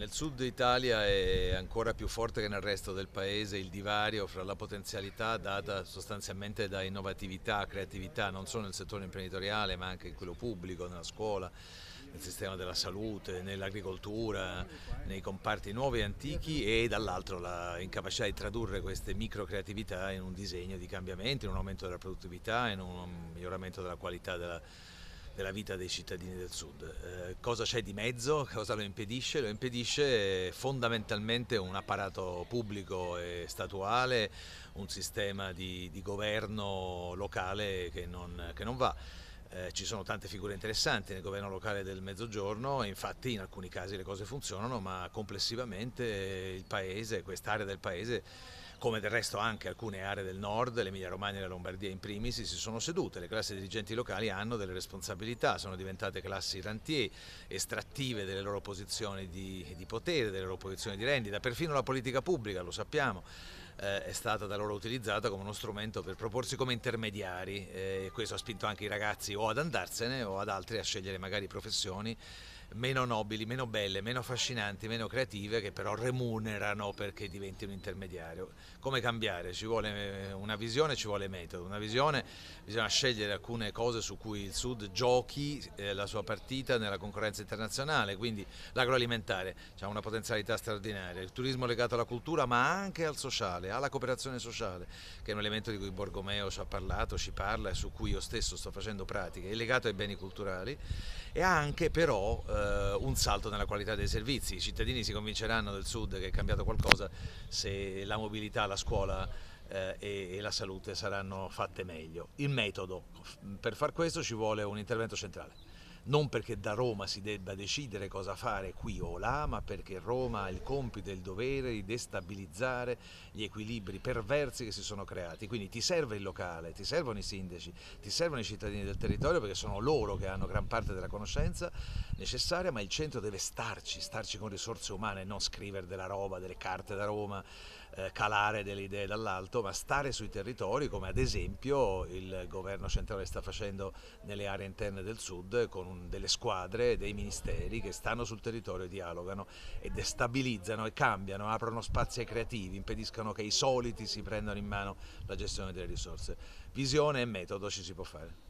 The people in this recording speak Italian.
Nel sud Italia è ancora più forte che nel resto del paese il divario fra la potenzialità data sostanzialmente da innovatività, creatività, non solo nel settore imprenditoriale ma anche in quello pubblico, nella scuola, nel sistema della salute, nell'agricoltura, nei comparti nuovi e antichi e dall'altro la incapacità di tradurre queste micro creatività in un disegno di cambiamento, in un aumento della produttività, in un miglioramento della qualità della vita della vita dei cittadini del sud. Eh, cosa c'è di mezzo? Cosa lo impedisce? Lo impedisce eh, fondamentalmente un apparato pubblico e statuale, un sistema di, di governo locale che non, che non va. Eh, ci sono tante figure interessanti nel governo locale del Mezzogiorno, infatti in alcuni casi le cose funzionano, ma complessivamente il paese, quest'area del paese come del resto anche alcune aree del nord, l'Emilia Romagna e la Lombardia in primis, si sono sedute, le classi dirigenti locali hanno delle responsabilità, sono diventate classi rantier, estrattive delle loro posizioni di, di potere, delle loro posizioni di rendita, perfino la politica pubblica, lo sappiamo, eh, è stata da loro utilizzata come uno strumento per proporsi come intermediari eh, e questo ha spinto anche i ragazzi o ad andarsene o ad altri a scegliere magari professioni meno nobili, meno belle, meno affascinanti, meno creative, che però remunerano perché diventi un intermediario. Come cambiare? Ci vuole eh, una visione, ci vuole metodo. Una visione, bisogna scegliere alcune cose su cui il Sud giochi eh, la sua partita nella concorrenza internazionale, quindi l'agroalimentare ha una potenzialità straordinaria, il turismo legato alla cultura ma anche al sociale, alla cooperazione sociale, che è un elemento di cui Borgomeo ci ha parlato, ci parla e su cui io stesso sto facendo pratiche, è legato ai beni culturali e anche però eh, eh, un salto nella qualità dei servizi. I cittadini si convinceranno del sud che è cambiato qualcosa se la mobilità, la scuola eh, e, e la salute saranno fatte meglio. Il metodo, per far questo ci vuole un intervento centrale non perché da Roma si debba decidere cosa fare qui o là, ma perché Roma ha il compito e il dovere di destabilizzare gli equilibri perversi che si sono creati. Quindi ti serve il locale, ti servono i sindaci, ti servono i cittadini del territorio perché sono loro che hanno gran parte della conoscenza necessaria, ma il centro deve starci, starci con risorse umane, non scrivere della roba, delle carte da Roma, eh, calare delle idee dall'alto, ma stare sui territori come ad esempio il governo centrale sta facendo nelle aree interne del sud con un, delle squadre, dei ministeri che stanno sul territorio e dialogano e destabilizzano e cambiano, aprono spazi ai creativi, impediscono che i soliti si prendano in mano la gestione delle risorse. Visione e metodo ci si può fare.